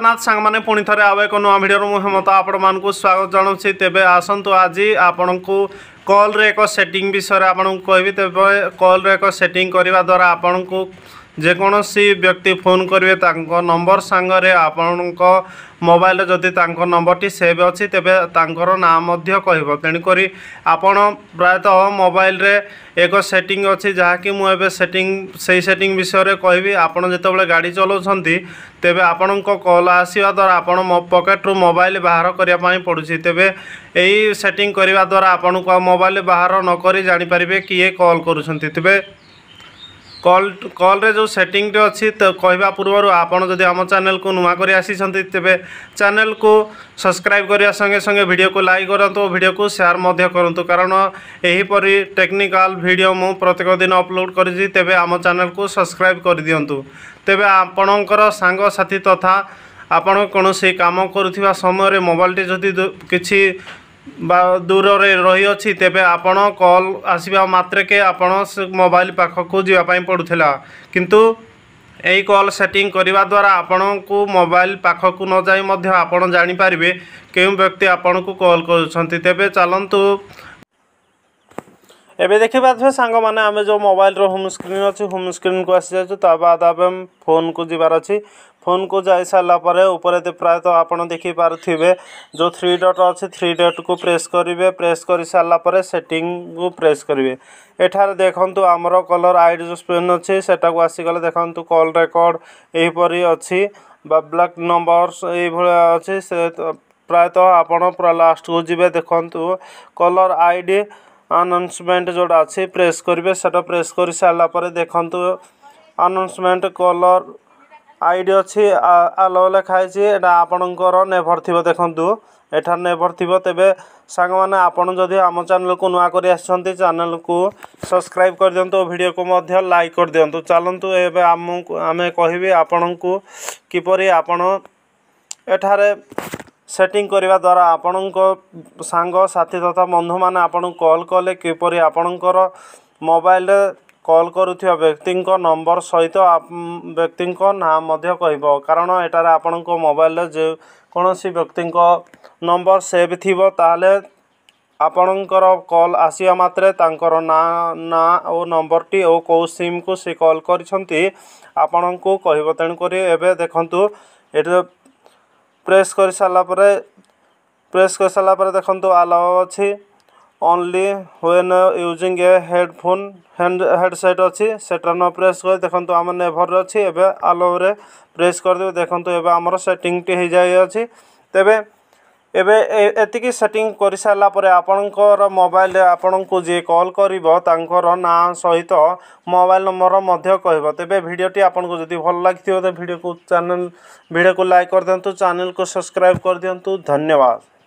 Jagannath সাংমানে পুঁ the আউ এক নূ ভিডিওর মু হেমন্ত আপনার স্বাগত জনাওছি তেবে আসন্তু আজি আপনার কলরে এক সেটিং বিষয়ে আপনার কবি তেবে কলরে এক সেটিং করা দ্বারা আপনার ଯେକୌଣସି ବ୍ୟକ୍ତି ଫୋନ୍ କରିବେ ତାଙ୍କ ନମ୍ବର ସାଙ୍ଗରେ ଆପଣଙ୍କ ମୋବାଇଲରେ ଯଦି ତାଙ୍କ ନମ୍ବରଟି ସେଭ୍ ଅଛି ତେବେ ତାଙ୍କର ନାଁ ମଧ୍ୟ କହିବ ତେଣୁକରି ଆପଣ ପ୍ରାୟତଃ ମୋବାଇଲରେ ଏକ ସେଟିଂ ଅଛି ଯାହାକି ମୁଁ ଏବେ ସେଟିଂ ସେଇ ସେଟିଂ ବିଷୟରେ କହିବି ଆପଣ ଯେତେବେଳେ ଗାଡ଼ି ଚଲାଉଛନ୍ତି ତେବେ ଆପଣଙ୍କ କଲ୍ ଆସିବା ଦ୍ୱାରା ଆପଣ ପକେଟରୁ ମୋବାଇଲ ବାହାର କରିବା ପାଇଁ ପଡ଼ୁଛି ତେବେ ଏହି ସେଟିଂ କରିବା ଦ୍ୱାରା ଆପଣଙ୍କୁ ଆଉ ମୋବାଇଲ ବାହାର ନ କରି ଜାଣିପାରିବେ କିଏ କଲ୍ କରୁଛନ୍ତି ତେବେ কল কলরে যে সেটিংটি অছি কহা পূর্বর আপনার যদি আমার চ্যানেল কু নূয়া করে আসিছেন তেবে চ্যানেল কু সবসক্রাইব করা সঙ্গে সঙ্গে ভিডিও কু লাইক করতু ভিডিও কু সেয়ার মধ্যে করতু কারণ এইপরি টেকনিকাল ভিডিও মু প্রত্যেক দিন অপলোড করেছি তেবে আমার চ্যানেল কু সবসক্রাইব করে দিও তেবে আপনার সাংসাথী তথা ଆପଣ କୌଣସି କାମ କରୁଥିବା ସମୟରେ ମୋବାଇଲଟି ଯଦି କିଛି ବା ଦୂରରେ ରହିଅଛି ତେବେ ଆପଣ କଲ୍ ଆସିବା ମାତ୍ରକେ ଆପଣ ମୋବାଇଲ ପାଖକୁ ଯିବା ପାଇଁ ପଡ଼ୁଥିଲା କିନ୍ତୁ ଏହି କଲ୍ ସେଟିଂ କରିବା ଦ୍ୱାରା ଆପଣଙ୍କୁ ମୋବାଇଲ ପାଖକୁ ନ ଯାଇ ମଧ୍ୟ ଆପଣ ଜାଣିପାରିବେ କେଉଁ ବ୍ୟକ୍ତି ଆପଣଙ୍କୁ କଲ୍ କରୁଛନ୍ତି ତେବେ ଚାଲନ୍ତୁ ଏବେ ଦେଖିପାରୁଥିବେ ସାଙ୍ଗମାନେ ଆମେ ଯେଉଁ ମୋବାଇଲର ହୋମ୍ ସ୍କ୍ରିନ୍ ଅଛି ହୋମ୍ ସ୍କ୍ରିନ୍କୁ ଆସିଯାଇଛୁ ତା ବାଦ ଏବେ ଫୋନ୍କୁ ଯିବାର ଅଛି ଫୋନ୍କୁ ଯାଇସାରିଲା ପରେ ଉପରେ ପ୍ରାୟତଃ ଆପଣ ଦେଖିପାରୁଥିବେ ଯେଉଁ ଥ୍ରୀ ଡଟ୍ ଅଛି ଥ୍ରୀ ଡଟ୍କୁ ପ୍ରେସ୍ କରିବେ ପ୍ରେସ୍ କରିସାରିଲା ପରେ ସେଟିଂକୁ ପ୍ରେସ୍ କରିବେ ଏଠାରେ ଦେଖନ୍ତୁ ଆମର କଲର୍ ଆଇଡ଼ି ଯେଉଁ ସ୍ପେନ୍ ଅଛି ସେଟାକୁ ଆସିଗଲେ ଦେଖନ୍ତୁ କଲ୍ ରେକର୍ଡ଼ ଏହିପରି ଅଛି ବା ବ୍ଲାକ୍ ନମ୍ବର୍ସ ଏଇଭଳିଆ ଅଛି ସେ ପ୍ରାୟତଃ ଆପଣ ପୁରା ଲାଷ୍ଟକୁ ଯିବେ ଦେଖନ୍ତୁ କଲର୍ ଆଇ ଡ଼ି ଆନାଉନ୍ସମେଣ୍ଟ ଯେଉଁଟା ଅଛି ପ୍ରେସ୍ କରିବେ ସେଟା ପ୍ରେସ୍ କରିସାରିଲା ପରେ ଦେଖନ୍ତୁ ଆନାଉନ୍ସମେଣ୍ଟ କଲର୍ ଆଇଡ଼ି ଅଛି ଆଲୋ ଲେଖା ହେଇଛି ଏଇଟା ଆପଣଙ୍କର ନେଭର୍ ଥିବ ଦେଖନ୍ତୁ ଏଠାରେ ନେଭର୍ ଥିବ ତେବେ ସାଙ୍ଗମାନେ ଆପଣ ଯଦି ଆମ ଚ୍ୟାନେଲ୍କୁ ନୂଆ କରି ଆସିଛନ୍ତି ଚ୍ୟାନେଲ୍କୁ ସବସ୍କ୍ରାଇବ୍ କରିଦିଅନ୍ତୁ ଓ ଭିଡ଼ିଓକୁ ମଧ୍ୟ ଲାଇକ୍ କରିଦିଅନ୍ତୁ ଚାଲନ୍ତୁ ଏବେ ଆମକୁ ଆମେ କହିବି ଆପଣଙ୍କୁ କିପରି ଆପଣ ଏଠାରେ ସେଟିଂ କରିବା ଦ୍ୱାରା ଆପଣଙ୍କ ସାଙ୍ଗସାଥି ତଥା ବନ୍ଧୁମାନେ ଆପଣଙ୍କୁ କଲ୍ କଲେ କିପରି ଆପଣଙ୍କର ମୋବାଇଲ୍ରେ କଲ୍ କରୁଥିବା ବ୍ୟକ୍ତିଙ୍କ ନମ୍ବର ସହିତ ବ୍ୟକ୍ତିଙ୍କ ନାଁ ମଧ୍ୟ କହିବ କାରଣ ଏଠାରେ ଆପଣଙ୍କ ମୋବାଇଲ୍ରେ ଯେକୌଣସି ବ୍ୟକ୍ତିଙ୍କ ନମ୍ବର ସେଭ୍ ଥିବ ତା'ହେଲେ ଆପଣଙ୍କର କଲ୍ ଆସିବା ମାତ୍ରେ ତାଙ୍କର ନାଁ ନାଁ ଓ ନମ୍ବରଟି ଓ କେଉଁ ସିମ୍କୁ ସେ କଲ୍ କରିଛନ୍ତି ଆପଣଙ୍କୁ କହିବ ତେଣୁକରି ଏବେ ଦେଖନ୍ତୁ ଏଠାରେ ପ୍ରେସ୍ କରିସାରିଲା ପରେ ପ୍ରେସ୍ କରିସାରିଲା ପରେ ଦେଖନ୍ତୁ ଆଲାଓ ଅଛି only when using a headphone and headset ଅଛି ସେଟା ନ ପ୍ରେସ୍ କରି ଦେଖନ୍ତୁ ଆମ ନେଭର୍ରେ ଅଛି ଏବେ ଆଲୋରେ ପ୍ରେସ୍ କରିଦେବେ ଦେଖନ୍ତୁ ଏବେ ଆମର ସେଟିଂଟି ହେଇଯାଇଅଛି ତେବେ ଏବେ ଏତିକି ସେଟିଂ କରିସାରିଲା ପରେ ଆପଣଙ୍କର ମୋବାଇଲରେ ଆପଣଙ୍କୁ ଯିଏ କଲ୍ କରିବ ତାଙ୍କର ନାଁ ସହିତ ମୋବାଇଲ ନମ୍ବର ମଧ୍ୟ କହିବ ତେବେ ଭିଡ଼ିଓଟି ଆପଣଙ୍କୁ ଯଦି ଭଲ ଲାଗିଥିବ ତ ଭିଡ଼ିଓକୁ ଚ୍ୟାନେଲ୍ ଭିଡ଼ିଓକୁ ଲାଇକ୍ କରିଦିଅନ୍ତୁ ଚ୍ୟାନେଲ୍କୁ ସବସ୍କ୍ରାଇବ୍ କରିଦିଅନ୍ତୁ ଧନ୍ୟବାଦ